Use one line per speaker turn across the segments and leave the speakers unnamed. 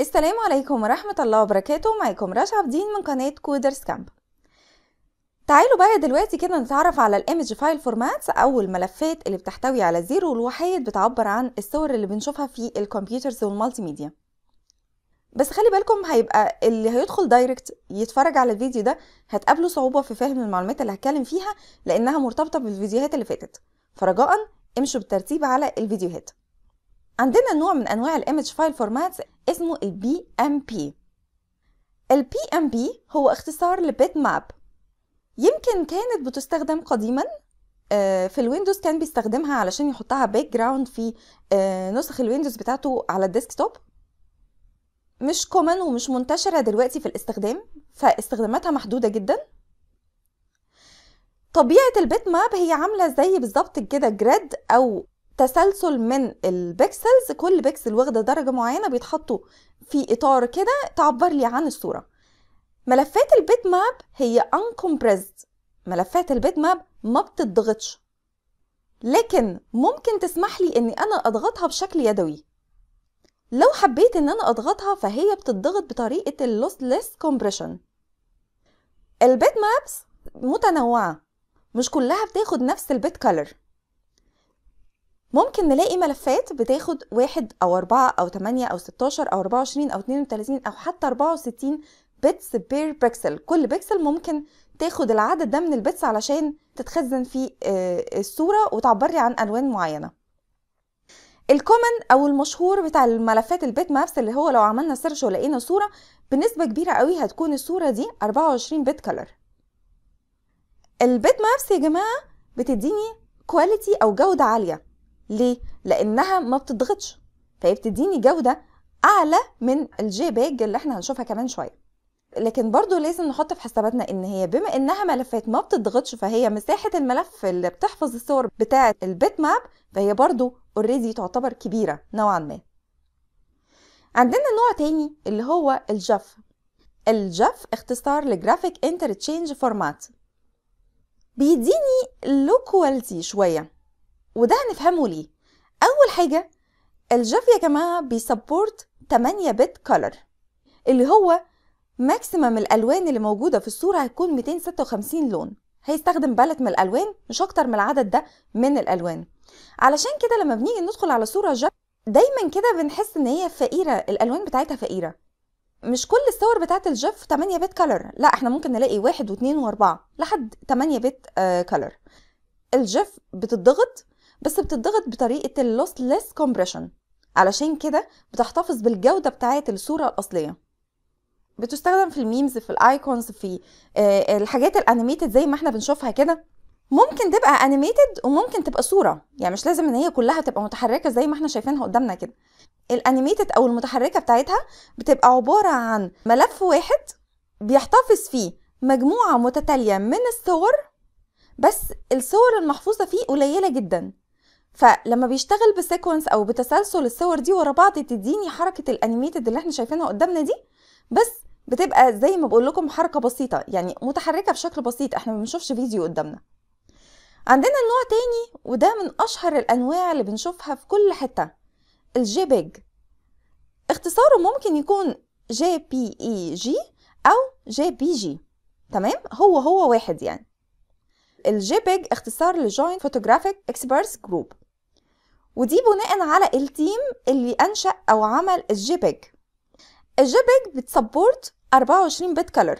السلام عليكم ورحمة الله وبركاته معاكم رشا عبدين من قناة كودرز كامب تعالوا بقى دلوقتي كده نتعرف على الامج فايل فورماتس او الملفات اللي بتحتوي على زيرو الوحيد بتعبر عن الصور اللي بنشوفها في الكمبيوترز والمالتي ميديا بس خلي بالكم هيبقى اللي هيدخل دايركت يتفرج على الفيديو ده هتقابله صعوبة في فهم المعلومات اللي هتكلم فيها لانها مرتبطة بالفيديوهات اللي فاتت فرجاء امشوا بالترتيب على الفيديوهات عندنا نوع من انواع الايمج فايل فورمات اسمه البي ام بي البي ام بي هو اختصار لبيت ماب يمكن كانت بتستخدم قديما آه، في الويندوز كان بيستخدمها علشان يحطها باك جراوند في آه، نسخ الويندوز بتاعته على الديسكتوب مش كومن ومش منتشره دلوقتي في الاستخدام فاستخداماتها محدوده جدا طبيعه البيت ماب هي عامله زي بالظبط كده جريد او تسلسل من البكسلز كل بكسل واخده درجه معينه بيتحطوا في اطار كده تعبر لي عن الصوره ملفات البيت ماب هي uncompressed ملفات البيت ماب ما بتضغطش لكن ممكن تسمح لي اني انا اضغطها بشكل يدوي لو حبيت ان انا اضغطها فهي بتضغط بطريقه ليس كومبريشن البيت مابس متنوعه مش كلها بتاخد نفس البيت كولر ممكن نلاقي ملفات بتاخد واحد او اربعة او تمانية او ستاشر او اربعة وعشرين او اتنين وتلاتين او حتى اربعة وستين بيتس بير بيكسل كل بيكسل ممكن تاخد العدد ده من البيتس علشان تتخزن في آه، الصورة وتعبرلي عن ألوان معينة الكومن أو المشهور بتاع الملفات البيت مابس اللي هو لو عملنا سيرش ولقينا صورة بنسبة كبيرة قوي هتكون الصورة دي 24 بيت كلر البيت مابس يا جماعة بتديني كواليتي أو جودة عالية ليه؟ لانها ما بتضغطش فهي بتديني جوده اعلى من الجي باج اللي احنا هنشوفها كمان شويه لكن برضو لازم نحط في حساباتنا ان هي بما انها ملفات ما بتضغطش فهي مساحه الملف اللي بتحفظ الصور بتاعه البيت ماب فهي برضو اوريدي تعتبر كبيره نوعا ما عندنا نوع تاني اللي هو الجف الجف اختصار لجرافيك انترتشينج فورمات بيديني لو كواليتي شويه وده هنفهمه ليه اول حاجه الجاف يا جماعه بيسبورت 8 بت كولر اللي هو ماكسيمم الالوان اللي موجوده في الصوره هتكون 256 لون هيستخدم بالك من الالوان مش اكتر من العدد ده من الالوان علشان كده لما بنيجي ندخل على صوره جاف دايما كده بنحس ان هي فقيره الالوان بتاعتها فقيره مش كل الصور بتاعه الجاف 8 بت كلر لا احنا ممكن نلاقي واحد واثنين واربعه لحد 8 بت كلر الجاف بتضغط بس بتضغط بطريقة اللوسلس كومبريشن علشان كده بتحتفظ بالجودة بتاعة الصورة الأصلية بتستخدم في الميمز في الايكونز في آه، الحاجات الانيميتد زي ما احنا بنشوفها كده ممكن تبقى انيميتد وممكن تبقى صوره يعني مش لازم ان هي كلها تبقى متحركه زي ما احنا شايفينها قدامنا كده الانيميتد او المتحركه بتاعتها بتبقى عباره عن ملف واحد بيحتفظ فيه مجموعه متتاليه من الصور بس الصور المحفوظه فيه قليله جدا فلما بيشتغل بسيكونس او بتسلسل الصور دي ورا بعض تديني حركه الانيميتد اللي احنا شايفينها قدامنا دي بس بتبقى زي ما بقول لكم حركه بسيطه يعني متحركه بشكل بسيط احنا ما بنشوفش فيديو قدامنا عندنا نوع تاني وده من اشهر الانواع اللي بنشوفها في كل حته بيج e اختصاره ممكن يكون جي بي اي جي او جي بي جي تمام هو هو واحد يعني بيج e اختصار لجوينت فوتوغرافيك اكسبرس جروب ودي بناء على التيم اللي انشا او عمل الجيبج الجيبج بتسبورت 24 بت كلر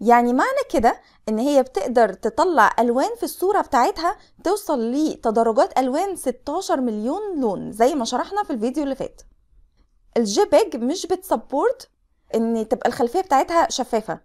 يعني معنى كده ان هي بتقدر تطلع الوان في الصوره بتاعتها توصل لتدرجات الوان 16 مليون لون زي ما شرحنا في الفيديو اللي فات الجيبج مش بتسبورت ان تبقى الخلفيه بتاعتها شفافه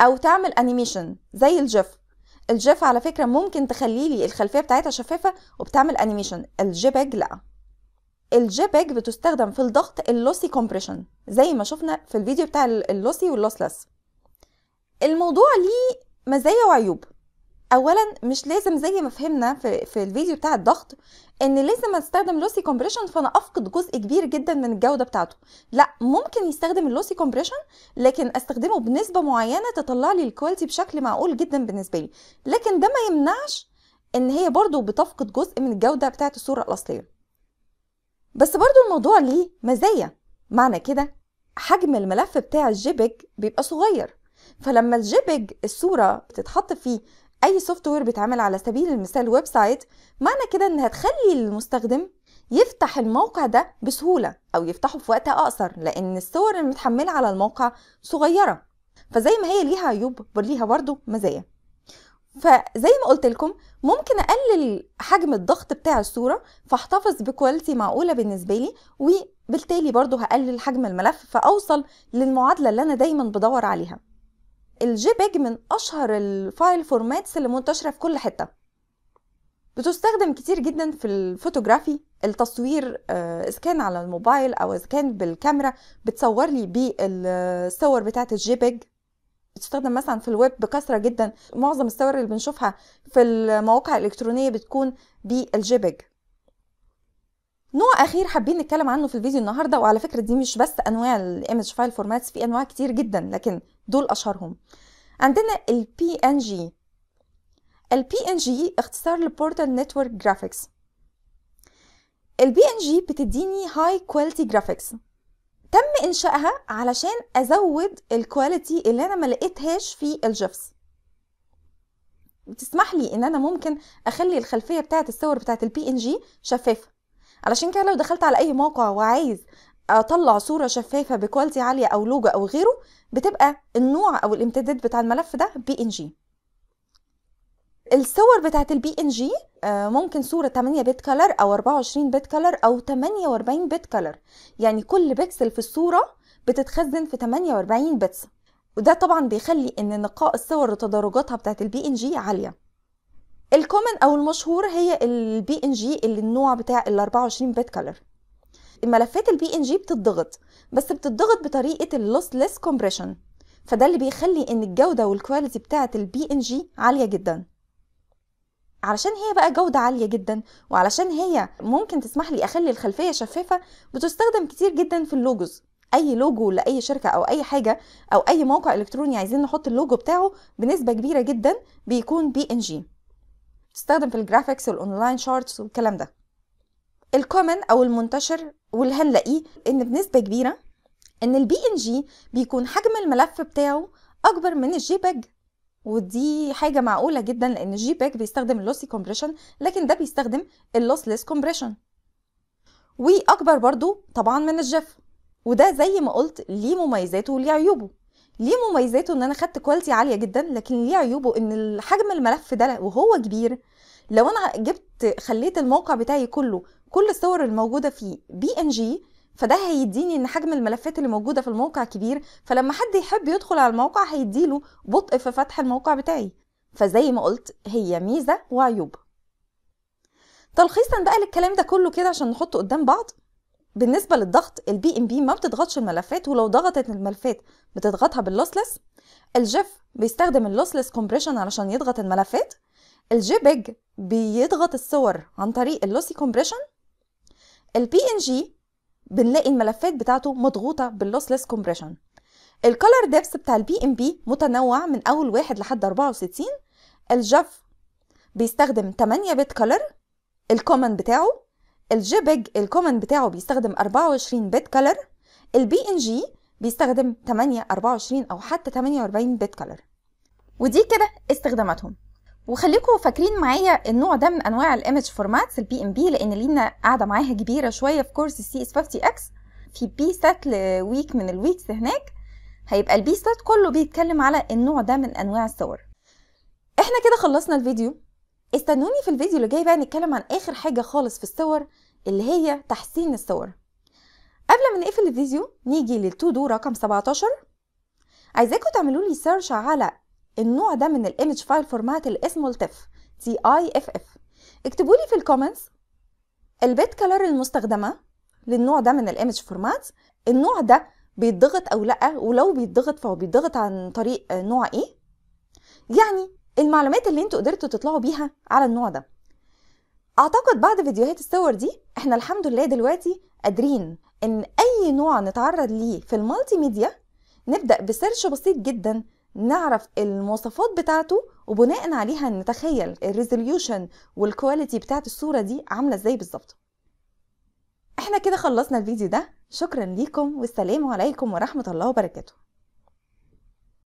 او تعمل انيميشن زي الجيف الجيف على فكره ممكن تخلي لي الخلفيه بتاعتها شفافه وبتعمل انيميشن الجيبج لا الجيبج بتستخدم في الضغط اللوسي كومبريشن زي ما شفنا في الفيديو بتاع اللوسي واللوسلس الموضوع ليه مزايا وعيوب اولا مش لازم زي ما فهمنا في, في الفيديو بتاع الضغط ان لازم استخدم لوسي كومبريشن فانا افقد جزء كبير جدا من الجوده بتاعته لا ممكن يستخدم اللوسي كومبريشن لكن استخدمه بنسبه معينه تطلع لي الكواليتي بشكل معقول جدا بالنسبه لي لكن ده ما يمنعش ان هي برضو بتفقد جزء من الجوده بتاعه الصوره الاصليه بس برضو الموضوع ليه مزايا معنى كده حجم الملف بتاع الجيبج بيبقى صغير فلما الجيبج الصوره بتتحط فيه اي سوفت وير بيتعمل على سبيل المثال ويب سايت معنى كده ان هتخلي المستخدم يفتح الموقع ده بسهولة أو يفتحه في وقت أقصر لأن الصور المتحملة على الموقع صغيرة فزي ما هي ليها عيوب ليها برضه مزايا فزي ما قلت لكم ممكن أقلل حجم الضغط بتاع الصورة فاحتفظ بكواليتي معقولة بالنسبة لي وبالتالي برضه هقلل حجم الملف فأوصل للمعادلة اللي أنا دايما بدور عليها بيج من اشهر الفايل فورماتس اللي منتشره في كل حته بتستخدم كتير جدا في الفوتوغرافي التصوير اسكان آه، على الموبايل او اسكان بالكاميرا بتصور لي بيه الصور بتاعه بيج بتستخدم مثلا في الويب بكثره جدا معظم الصور اللي بنشوفها في المواقع الالكترونيه بتكون بالجيبج نوع اخير حابين نتكلم عنه في الفيديو النهارده وعلى فكره دي مش بس انواع الايمج فايل فورماتس في انواع كتير جدا لكن دول اشهرهم عندنا البي ان جي البي ان جي اختصار لبورتال نتورك جرافيكس البي ان جي بتديني هاي كواليتي جرافيكس تم انشائها علشان ازود الكواليتي اللي انا ما لقيتهاش في الجيفس بتسمح لي ان انا ممكن اخلي الخلفيه بتاعه الصور بتاعه البي ان جي شفافه علشان كده لو دخلت على اي موقع وعايز اطلع صوره شفافه بكواليتي عاليه او لوجو او غيره بتبقى النوع او الامتداد بتاع الملف ده بي ان جي الصور بتاعت البي ان آه، جي ممكن صورة 8 بت كلر او 24 بت كلر او 48 بت كلر يعني كل بكسل في الصورة بتتخزن في 48 بت وده طبعا بيخلي ان نقاء الصور وتدرجاتها بتاعت البي ان جي عالية الكومن او المشهور هي البي ان جي اللي النوع بتاع ال 24 بت كلر الملفات البي ان جي بتضغط بس بتضغط بطريقه اللوسلس كومبريشن فده اللي بيخلي ان الجوده والكواليتي بتاعه البي ان جي عاليه جدا علشان هي بقى جودة عالية جدا وعلشان هي ممكن تسمح لي أخلي الخلفية شفافة بتستخدم كتير جدا في اللوجوز أي لوجو لأي شركة أو أي حاجة أو أي موقع إلكتروني عايزين نحط اللوجو بتاعه بنسبة كبيرة جدا بيكون بي إن جي بتستخدم في الجرافيكس والأونلاين شارتس والكلام ده الكومن أو المنتشر واللي هنلاقيه ان بنسبه كبيره ان البي ان جي بيكون حجم الملف بتاعه اكبر من الجي بيج ودي حاجه معقوله جدا لان الجي بيج بيستخدم اللوسي كومبريشن لكن ده بيستخدم اللوسلس كومبريشن واكبر برضو طبعا من الجيف وده زي ما قلت ليه مميزاته وليه عيوبه ليه مميزاته ان انا خدت كواليتي عاليه جدا لكن ليه عيوبه ان حجم الملف ده وهو كبير لو انا جبت خليت الموقع بتاعي كله كل الصور الموجوده فيه بي ان جي فده هيديني ان حجم الملفات اللي موجوده في الموقع كبير فلما حد يحب يدخل على الموقع هيديله بطء في فتح الموقع بتاعي فزي ما قلت هي ميزه وعيوب تلخيصا بقى للكلام ده كله كده عشان نحطه قدام بعض بالنسبه للضغط البي ام بي ما بتضغطش الملفات ولو ضغطت الملفات بتضغطها باللوسلس الجيف بيستخدم اللوسلس كومبريشن علشان يضغط الملفات بيج بيضغط الصور عن طريق اللوسي كومبريشن البي ان جي بنلاقي الملفات بتاعته مضغوطه باللوسلس كومبريشن الكالر ديبس بتاع البي ام بي متنوع من اول واحد لحد 64 الجاف بيستخدم 8 بت كالر الكومن بتاعه الجي بيج الكومن بتاعه بيستخدم 24 بت كالر البي ان جي بيستخدم 8 24 او حتى 48 بت كالر ودي كده استخداماتهم وخليكم فاكرين معايا النوع ده من انواع الايمج فورماتس البي ام بي لان لينا قاعده معاها كبيره شويه في كورس السي اس 50 اكس في بي سات لويك من الويكس هناك هيبقى البي سات كله بيتكلم على النوع ده من انواع الصور احنا كده خلصنا الفيديو استنوني في الفيديو اللي جاي بقى نتكلم عن اخر حاجه خالص في الصور اللي هي تحسين الصور قبل ما نقفل الفيديو نيجي للتو دو رقم 17 عايزاكم تعملوا لي سيرش على النوع ده من الايمج فايل فورمات اللي اسمه التف تي اي اف اف اكتبوا لي في الكومنتس البيت كلر المستخدمه للنوع ده من الايمج فورمات النوع ده بيتضغط او لا ولو بيتضغط فهو بيتضغط عن طريق نوع ايه يعني المعلومات اللي انتوا قدرتوا تطلعوا بيها على النوع ده اعتقد بعد فيديوهات الصور دي احنا الحمد لله دلوقتي قادرين ان اي نوع نتعرض ليه في المالتي ميديا نبدا بسيرش بسيط جدا نعرف المواصفات بتاعته وبناء عليها نتخيل الريزوليوشن والكواليتي بتاعت الصورة دي عاملة ازاي بالظبط احنا كده خلصنا الفيديو ده شكرا ليكم والسلام عليكم ورحمة الله وبركاته